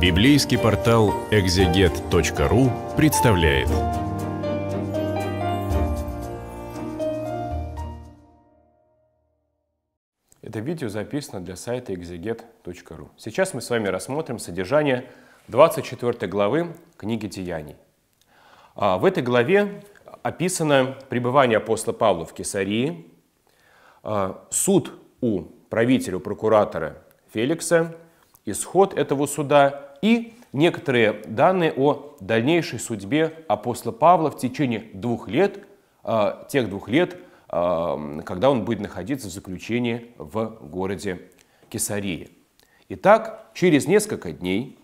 Библейский портал экзегет.ру представляет. Это видео записано для сайта экзегет.ру. Сейчас мы с вами рассмотрим содержание 24 главы книги Деяний. А, в этой главе описано пребывание апостола Павла в Кесарии, а, суд у правителя, прокуратора Феликса, исход этого суда и некоторые данные о дальнейшей судьбе апостола Павла в течение двух лет, а, тех двух лет, а, когда он будет находиться в заключении в городе Кесарии. Итак, через несколько дней,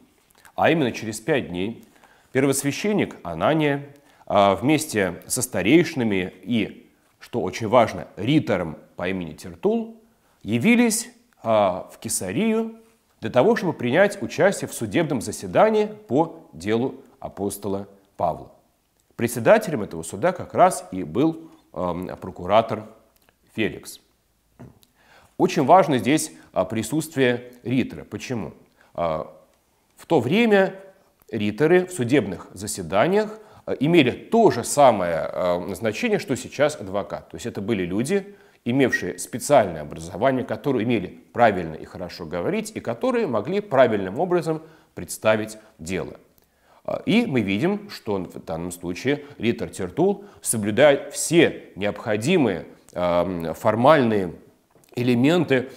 а именно через пять дней, первосвященник Анания а, вместе со старейшинами и, что очень важно, ритором по имени Тертул явились в Кесарию для того, чтобы принять участие в судебном заседании по делу апостола Павла. Председателем этого суда как раз и был эм, прокуратор Феликс. Очень важно здесь а, присутствие ритора. Почему? А, в то время риторы в судебных заседаниях э, имели то же самое э, значение, что сейчас адвокат. То есть это были люди, имевшие специальное образование, которые умели правильно и хорошо говорить и которые могли правильным образом представить дело. А, и мы видим, что в данном случае Риттер Тертул соблюдает все необходимые формальные элементы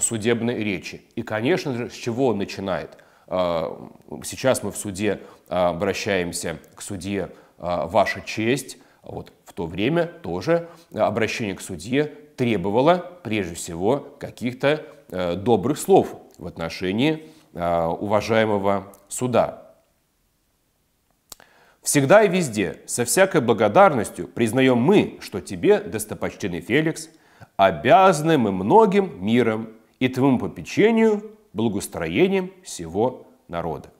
судебной речи. И, конечно же, с чего он начинает? А, сейчас мы в суде а, обращаемся к судье «Ваша честь», вот то время тоже э, обращение к судье требовало прежде всего каких-то э, добрых слов в отношении э, уважаемого суда. Всегда и везде, со всякой благодарностью, признаем мы, что тебе, достопочтенный Феликс, обязаны мы многим миром и твоему попечению, благостроением всего народа.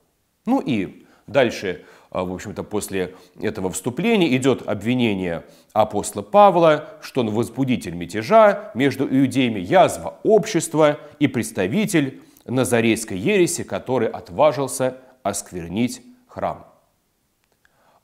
Ну и дальше а, в общем-то, после этого вступления идет обвинение апостола Павла, что он возбудитель мятежа между иудеями, язва общества и представитель назарейской ереси, который отважился осквернить храм.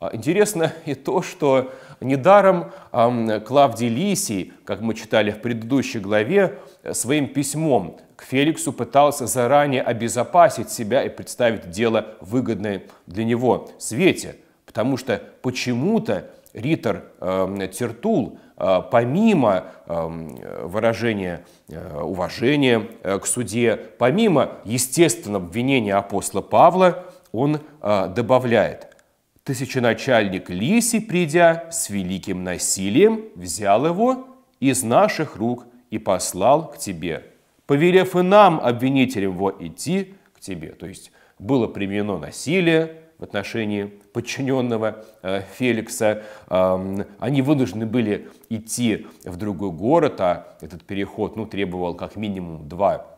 А, интересно и то, что недаром Клавдий Лисий, как мы читали в предыдущей главе, э, своим письмом к Феликсу пытался заранее обезопасить себя и представить дело выгодное для него свете, потому что почему-то Ритор э, Тертул, э, помимо э, выражения э, уважения э, к суде, помимо естественного обвинения апостола Павла, он э, добавляет – Тысяченачальник Лиси, придя с великим насилием, взял его из наших рук и послал к тебе, повелев и нам, обвинителям его, идти к тебе». То есть было применено насилие в отношении подчиненного э, Феликса. Они вынуждены были идти в другой город, а этот переход ну, требовал как минимум два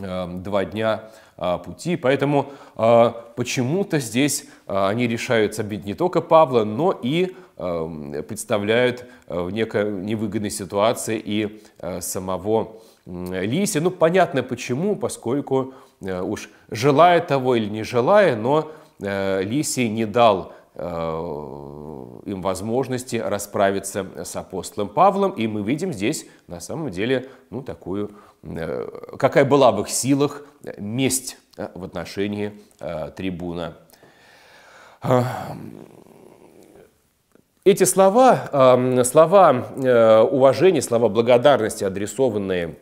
Э, два дня э, пути. Поэтому э, почему-то здесь они решают бить не только Павла, но и представляют в некой невыгодной ситуации и самого Лиси. Ну, понятно почему, поскольку уж желая того или не желая, но Лисий не дал Э, им возможности расправиться с апостолом Павлом, и мы видим здесь на самом деле ну, такую, э, какая была в их силах месть э, в отношении трибуна. Эти слова, слова уважения, слова благодарности, адресованные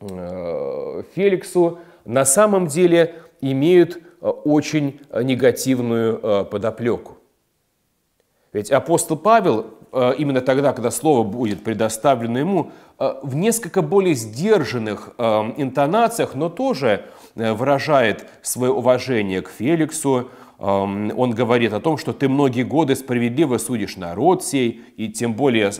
Феликсу, на самом деле имеют очень негативную подоплеку. Ведь апостол Павел э, именно тогда, когда слово будет предоставлено ему, э, в несколько более сдержанных э, интонациях, но тоже выражает свое уважение к Феликсу. Эм, он говорит о том, что ты многие годы справедливо судишь народ сей, и тем более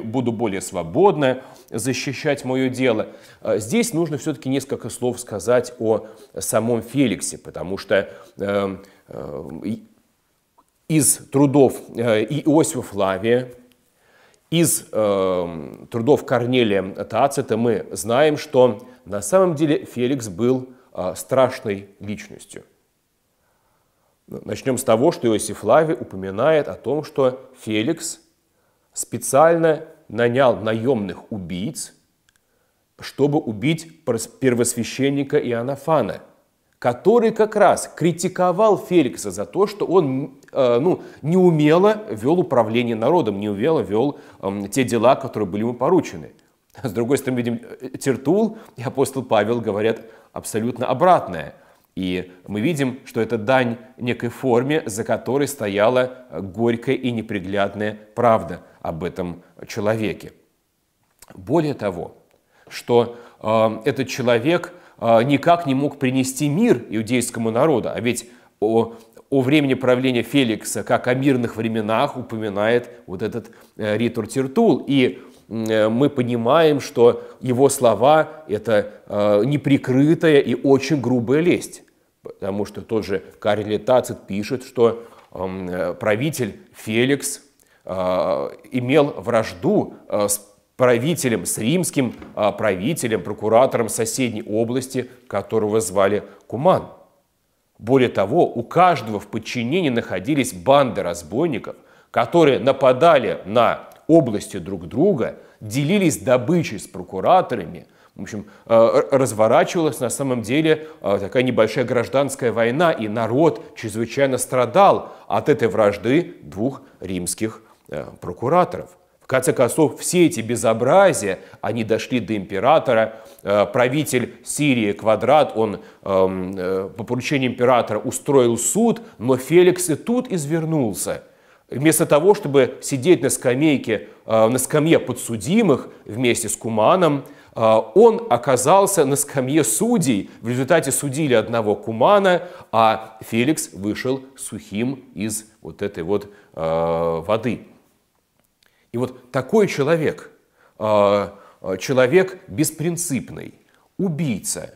буду более свободно защищать мое дело. Здесь нужно все-таки несколько слов сказать о самом Феликсе, потому что эм, из трудов э, Иосифа Флавия, из э, трудов Корнелия Тацита мы знаем, что на самом деле Феликс был э, страшной личностью. Ну, начнем с того, что Иосиф Лави упоминает о том, что Феликс специально нанял наемных убийц, чтобы убить первосвященника Иоаннафана – который как раз критиковал Феликса за то, что он э, ну, неумело вел управление народом, неумело вел эм, те дела, которые были ему поручены. С другой стороны, видим, э, Тертул и апостол Павел говорят абсолютно обратное. И мы видим, что это дань некой форме, за которой стояла э, горькая и неприглядная правда об этом человеке. Более того, что э, этот человек – а, никак не мог принести мир иудейскому народу. А ведь о, о времени правления Феликса, как о мирных временах, упоминает вот этот э, Ритор Тертул. И э, мы понимаем, что его слова – это э, неприкрытая и очень грубая лесть. Потому что тот же Карли Тацит пишет, что правитель Феликс а, имел вражду а, с правителем, с римским а, правителем, прокуратором соседней области, которого звали Куман. Более того, у каждого в подчинении находились банды разбойников, которые нападали на области друг друга, делились добычей с прокураторами. В общем, а, разворачивалась на самом деле а, такая небольшая гражданская война, и народ чрезвычайно страдал от этой вражды двух римских прокураторов конце концов, все эти безобразия, они дошли до императора. Э, правитель Сирии Квадрат, он эм, э, по поручению императора устроил суд, но Феликс и тут извернулся. Вместо того, чтобы сидеть на скамейке, э, на скамье подсудимых вместе с Куманом, он оказался на скамье судей. В результате судили одного Кумана, а Феликс вышел сухим из вот этой вот воды. И вот такой человек, а, а, человек беспринципный, убийца,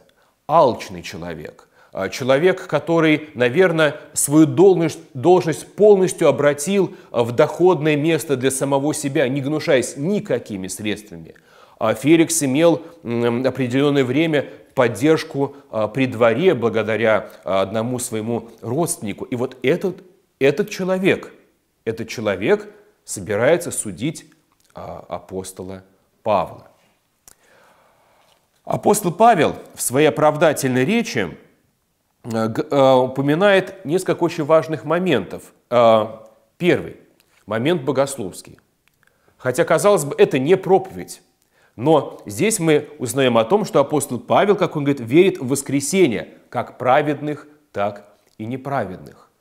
алчный человек, а, человек, который, наверное, свою должность, полностью обратил в доходное место для самого себя, не гнушаясь никакими средствами. Феликс имел определенное время поддержку при дворе благодаря одному своему родственнику. И вот этот, этот человек, этот человек – собирается судить а, апостола Павла. Апостол Павел в своей оправдательной речи а, упоминает несколько очень важных моментов. А, первый – момент богословский. Хотя, казалось бы, это не проповедь. Но здесь мы узнаем о том, что апостол Павел, как он говорит, верит в воскресение как праведных, так и неправедных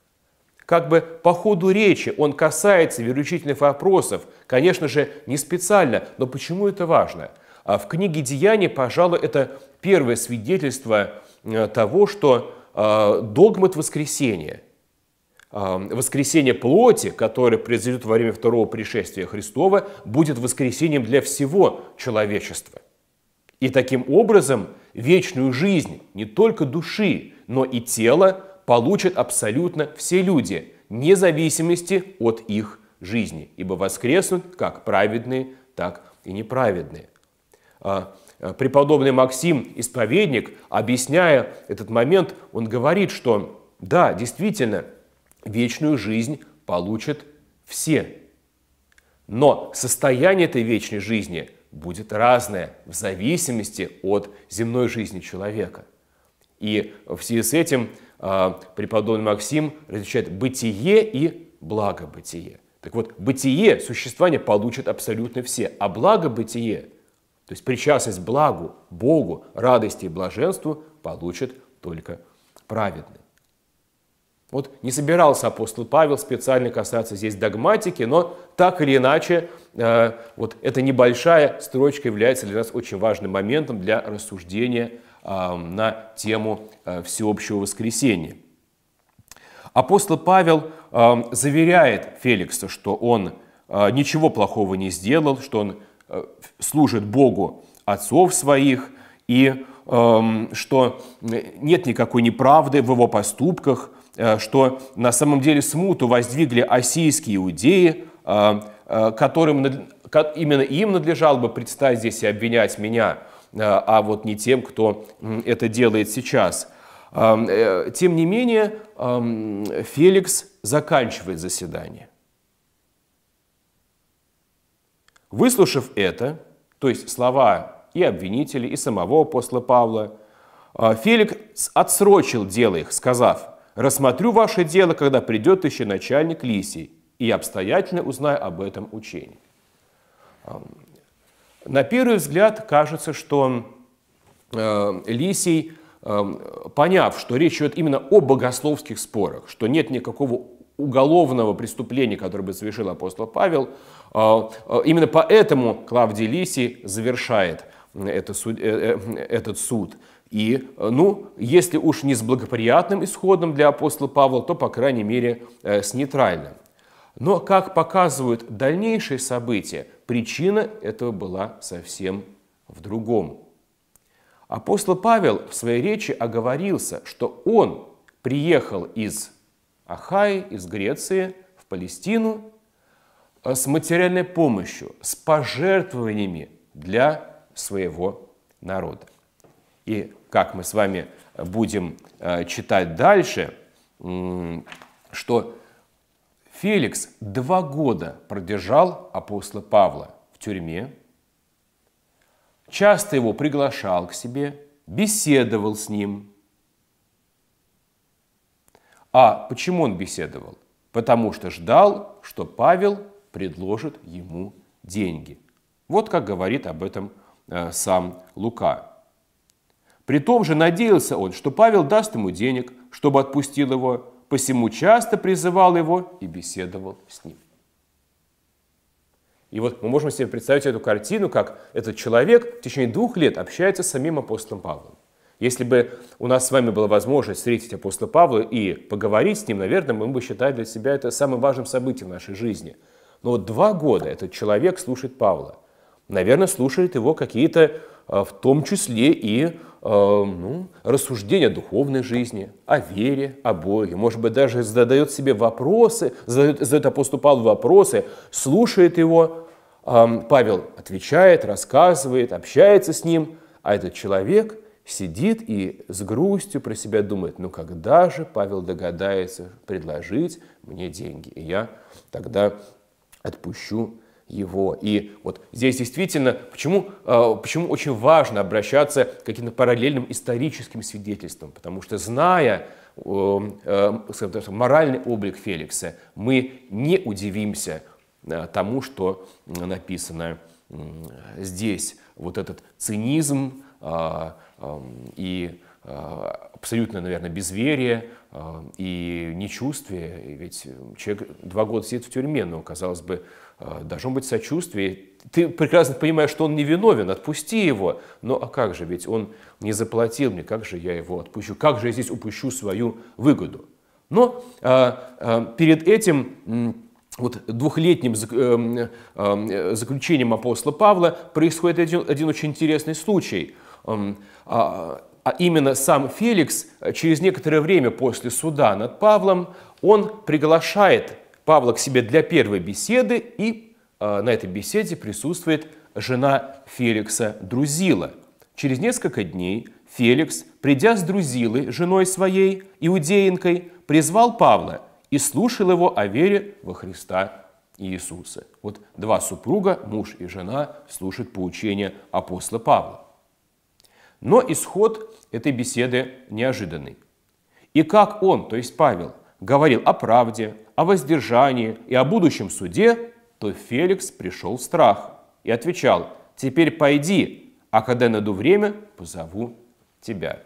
как бы по ходу речи он касается вероучительных вопросов, конечно же, не специально, но почему это важно? А в книге «Деяния», пожалуй, это первое свидетельство э, того, что э, догмат воскресения, э, воскресение плоти, которое произойдет во время второго пришествия Христова, будет воскресением для всего человечества. И таким образом вечную жизнь не только души, но и тела – получат абсолютно все люди, вне зависимости от их жизни, ибо воскреснут как праведные, так и неправедные. А, а, преподобный Максим, исповедник, объясняя этот момент, он говорит, что да, действительно, вечную жизнь получат все, но состояние этой вечной жизни будет разное в зависимости от земной жизни человека – и в связи с этим а, преподобный Максим различает бытие и благобытие. Так вот, бытие, существование получат абсолютно все, а благобытие, то есть причастность благу, Богу, радости и блаженству получат только праведные. Вот не собирался апостол Павел специально касаться здесь догматики, но так или иначе, э, вот эта небольшая строчка является для нас очень важным моментом для рассуждения а, на тему э, всеобщего воскресения. Апостол Павел а, заверяет Феликса, что он а, ничего плохого не сделал, что он э, служит Богу отцов своих, и эм, что нет никакой неправды в его поступках, э, что на самом деле смуту воздвигли осийские иудеи, которым именно им надлежало бы предстать здесь и обвинять меня – Э, а вот не тем, кто это делает сейчас. Эм, э, тем не менее, эм, Феликс заканчивает заседание. Выслушав это, то есть слова и обвинителей, и самого апостола Павла, э, Феликс отсрочил дело их, сказав, «Рассмотрю ваше дело, когда придет еще начальник Лисий, и обстоятельно узнаю об этом учении». Эм, на первый взгляд кажется, что э, Лисий, э, поняв, что речь идет именно о богословских спорах, что нет никакого уголовного преступления, которое бы совершил апостол Павел, э, э именно поэтому Клавдий Лисий завершает это суд, э, э, этот суд. И, э, ну, если уж не с благоприятным исходом для апостола Павла, то, по крайней мере, с нейтральным. Но, как показывают дальнейшие события, причина этого была совсем в другом. Апостол Павел в своей речи оговорился, что он приехал из Ахаи, из Греции, в Палестину э, с материальной помощью, с пожертвованиями для своего народа. И как мы с вами будем э, читать дальше, что Феликс два года продержал апостола Павла в тюрьме, часто его приглашал к себе, беседовал с ним. А почему он беседовал? Потому что ждал, что Павел предложит ему деньги. Вот как говорит об этом э, сам Лука. При том же надеялся он, что Павел даст ему денег, чтобы отпустил его посему часто призывал его и беседовал с ним. И вот мы можем себе представить эту картину, как этот человек в течение двух лет общается с самим апостолом Павлом. Если бы у нас с вами была возможность встретить апостола Павла и поговорить с ним, наверное, мы бы считали для себя это самым важным событием в нашей жизни. Но вот два года этот человек слушает Павла. Наверное, слушает его какие-то Э, в том числе и э, ну, рассуждение о духовной жизни, о вере, о Боге. Может быть, даже задает себе вопросы, задает, задает апостол Павлу вопросы, слушает его. Павел отвечает, рассказывает, общается с ним, а этот человек сидит и с грустью про себя думает, ну когда же Павел догадается предложить мне деньги, и я тогда отпущу его. И вот здесь действительно, почему, а, почему очень важно обращаться к каким-то параллельным историческим свидетельствам, потому что зная э, моральный облик Феликса, мы не удивимся э, тому, что написано здесь. Вот этот цинизм а, и Э, абсолютно, наверное, безверие э, и нечувствие. Ведь человек два года сидит в тюрьме, но, казалось бы, э, должно быть сочувствие. Ты прекрасно понимаешь, что он невиновен, отпусти его. Но а как же, ведь он не заплатил мне, как же я его отпущу, как же я здесь упущу свою выгоду. Но а, а, перед этим вот двухлетним заключением апостола Павла происходит один, один очень интересный случай. Эм, а, а именно сам Феликс, э, через некоторое время после суда над Павлом, он приглашает Павла к себе для первой беседы, и э, на этой беседе присутствует жена Феликса Друзила. Через несколько дней Феликс, придя с Друзилой, женой своей, иудеинкой, призвал Павла и слушал его о вере во Христа Иисуса. Вот два супруга, муж и жена, слушают поучение апостола Павла. Но исход этой беседы неожиданный. И как он, то есть Павел, говорил о правде, о воздержании и о будущем суде, то Феликс пришел в страх и отвечал, «Теперь пойди, а когда найду время, позову тебя».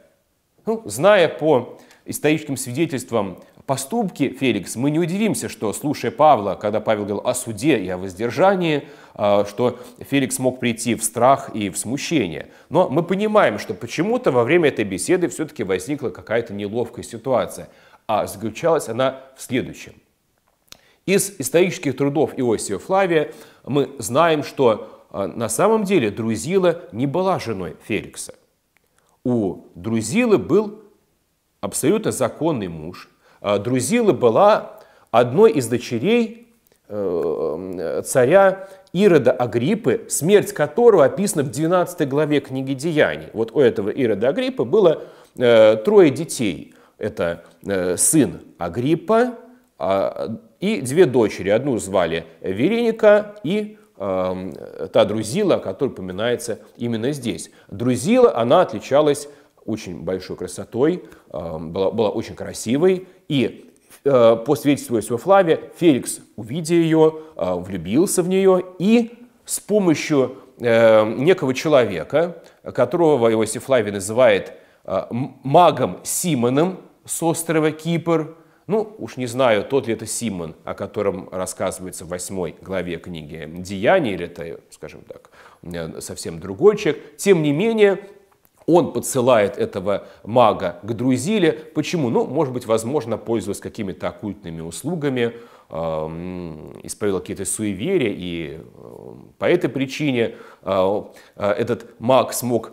Ну, зная по историческим свидетельствам Поступки Феликс мы не удивимся, что, слушая Павла, когда Павел говорил о суде и о воздержании, а, что Феликс мог прийти в страх и в смущение. Но мы понимаем, что почему-то во время этой беседы все-таки возникла какая-то неловкая ситуация. А заключалась она в следующем. Из исторических трудов Иосифа Флавия мы знаем, что а, на самом деле Друзила не была женой Феликса. У Друзилы был абсолютно законный муж, Э, Друзила была одной из дочерей э, э, царя Ирода Агриппы, смерть которого описана в 12 главе книги Деяний. Вот у этого Ирода Агриппы было трое детей. Это сын Агриппа а, и две дочери. Одну звали Вереника и эм, та Друзила, которая упоминается именно здесь. Друзила, она отличалась очень большой красотой, эм, была, была очень красивой, и э, по свидетельству Иосифа Флавия, Феликс, увидя ее, э, влюбился в нее и с помощью э, некого человека, которого Иосиф Флавий называет э, магом Симоном с острова Кипр, ну, уж не знаю, тот ли это Симон, о котором рассказывается в восьмой главе книги «Деяний», или это, скажем так, э, совсем другой человек. Тем не менее, он подсылает этого мага к Друзиле. Почему? Ну, может быть, возможно, пользуясь какими-то оккультными услугами, эм, исповедовал какие-то суеверия, и э, по этой причине э, э, этот маг смог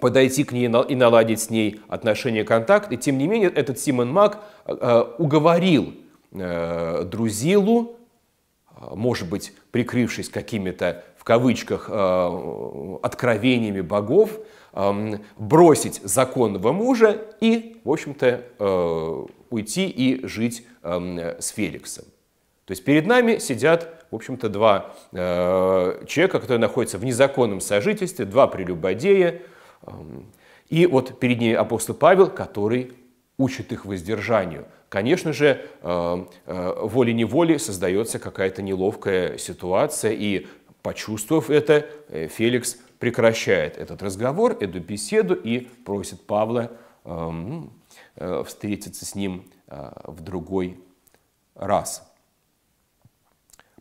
подойти к ней и наладить с ней отношения, контакт. И тем не менее, этот Симон Мак уговорил Друзилу, может быть, прикрывшись какими-то кавычках э, откровениями богов, эм, бросить законного мужа и, в общем-то, э, уйти и жить эм, с Феликсом. То есть перед нами сидят в общем-то, два э, человека, которые находятся в незаконном сожительстве, два прелюбодея. Эм, и вот перед ними апостол Павел, который учит их воздержанию. Конечно же, э, э, волей-неволей создается какая-то неловкая ситуация, и Почувствовав это, э, Феликс прекращает этот разговор, эту беседу и просит Павла эм, ну, э, встретиться с ним э, в другой раз.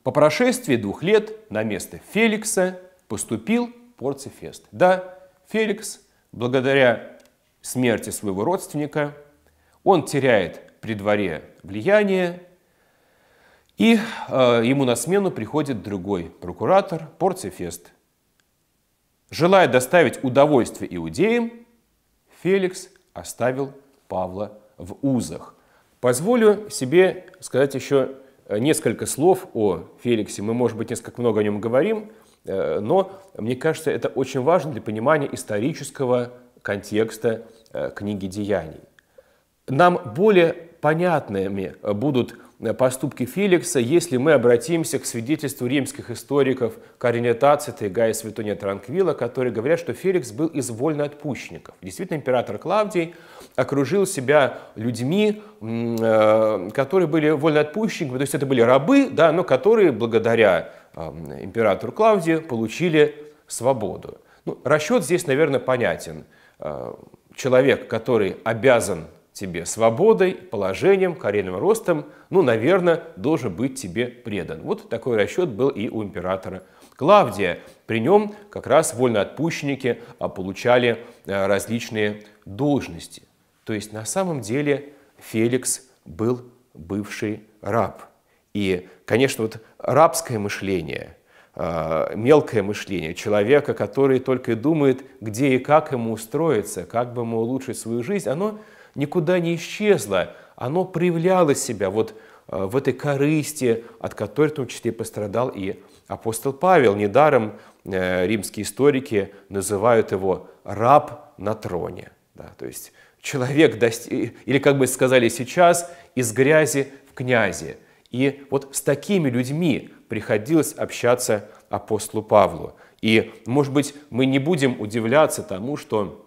По прошествии двух лет на место Феликса поступил Порцифест. Да, Феликс, благодаря смерти своего родственника, он теряет при дворе влияние, и э, ему на смену приходит другой прокуратор Порцифест. Желая доставить удовольствие иудеям, Феликс оставил Павла в узах. Позволю себе сказать еще э, несколько слов о Феликсе. Мы, может быть, несколько много о нем говорим, э, но мне кажется, это очень важно для понимания исторического контекста э, книги «Деяний». Нам более понятными будут Э, поступки Феликса, если мы обратимся к свидетельству римских историков Карине Тацита и Гая Светония Транквила, которые говорят, что Феликс был из вольноотпущенников. Действительно, император Клавдий окружил себя людьми, э, которые были вольноотпущенниками, то есть это были рабы, да, но которые благодаря императору Клавдию получили свободу. Ну, расчет здесь, наверное, понятен. Э, человек, который обязан тебе свободой, положением, карьерным ростом, ну, наверное, должен быть тебе предан. Вот такой расчет был и у императора Клавдия. При нем как раз вольноотпущенники а, получали э, различные должности. То есть на самом деле Феликс был бывший раб. И, конечно, вот рабское мышление, э, мелкое мышление человека, который только и думает, где и как ему устроиться, как бы ему улучшить свою жизнь, оно никуда не исчезло, оно проявляло себя вот э, в этой корысти, от которой в том числе пострадал и апостол Павел. Недаром э, римские историки называют его «раб на троне». Да, то есть человек, достиг, или как бы сказали сейчас, из грязи в князи. И вот с такими людьми приходилось общаться апостолу Павлу. И, может быть, мы не будем удивляться тому, что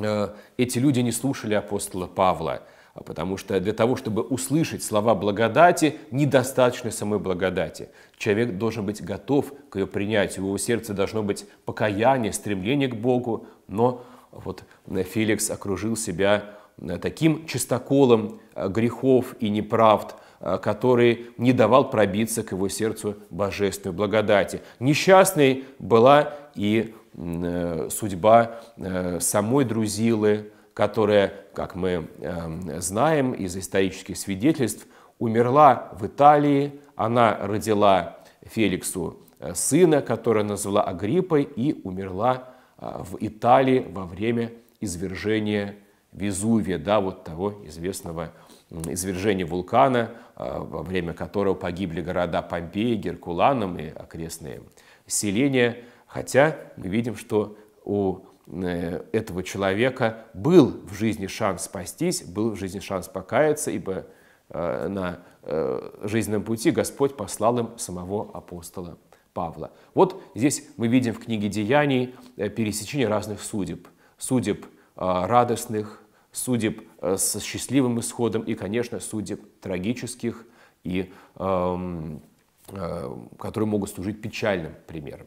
Э, эти люди не слушали апостола Павла, а потому что для того, чтобы услышать слова благодати, недостаточно самой благодати. Человек должен быть готов к ее принятию, в его сердце должно быть покаяние, стремление к Богу, но вот э, Феликс окружил себя э, таким чистоколом грехов и неправд, который не давал пробиться к его сердцу божественной благодати. Несчастной была и Э, судьба э, самой Друзилы, которая, как мы эм, знаем из исторических свидетельств, умерла в Италии. Она родила Феликсу э, сына, которого назвала Агриппой, и умерла в Италии во время извержения Везувия, да, вот того известного извержения вулкана, во время которого погибли города Помпеи, Геркуланом и окрестные селения – Хотя мы видим, что у э, этого человека был в жизни шанс спастись, был в жизни шанс покаяться, ибо э, на э, жизненном пути Господь послал им самого апостола Павла. Вот здесь мы видим в книге «Деяний» пересечение разных судеб. Судеб радостных, судеб с счастливым исходом и, конечно, судеб трагических, и, эм, которые могут служить печальным примером.